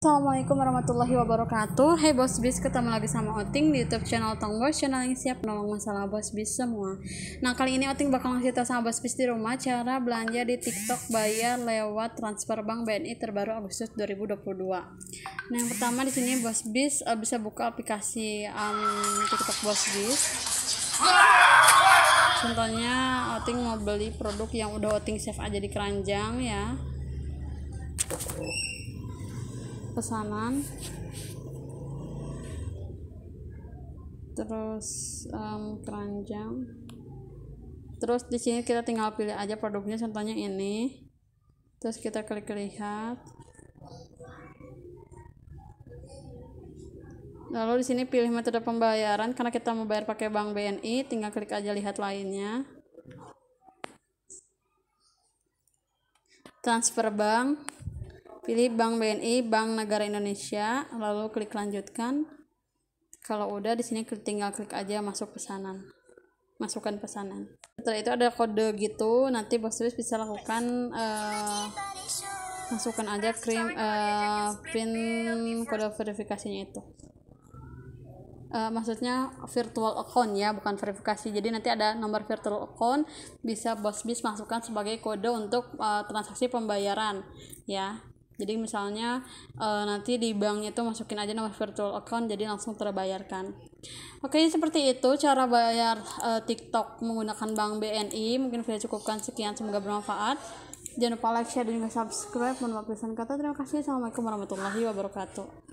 Assalamualaikum warahmatullahi wabarakatuh Hai Bos Bis, ketemu lagi sama Oting di YouTube channel Tong Bos Channel yang siap nolong masalah Bos Bis semua Nah kali ini Oting bakal ngasih tau sama Bos Bis di rumah Cara belanja di TikTok bayar lewat transfer bank BNI terbaru Agustus 2022 Nah yang pertama di sini Bos Bis uh, bisa buka aplikasi um, TikTok Bos Bis Contohnya Oting mau beli produk yang udah Oting save aja di keranjang ya pesanan terus um, keranjang terus di sini kita tinggal pilih aja produknya contohnya ini terus kita klik lihat lalu di sini pilih metode pembayaran karena kita mau bayar pakai bank BNI tinggal klik aja lihat lainnya transfer bank pilih Bank BNI Bank Negara Indonesia lalu klik lanjutkan kalau udah di sini tinggal klik aja masuk pesanan masukkan pesanan setelah itu ada kode gitu nanti bos Swiss bisa lakukan uh, masukkan aja krim uh, pin kode verifikasinya itu uh, maksudnya virtual account ya bukan verifikasi jadi nanti ada nomor virtual account bisa bos bis masukkan sebagai kode untuk uh, transaksi pembayaran ya jadi misalnya uh, nanti di banknya tuh masukin aja nomor virtual account jadi langsung terbayarkan oke seperti itu cara bayar uh, tiktok menggunakan bank BNI mungkin sudah cukupkan sekian semoga bermanfaat jangan lupa like share dan juga subscribe mohon maaf kata terima kasih assalamualaikum warahmatullahi wabarakatuh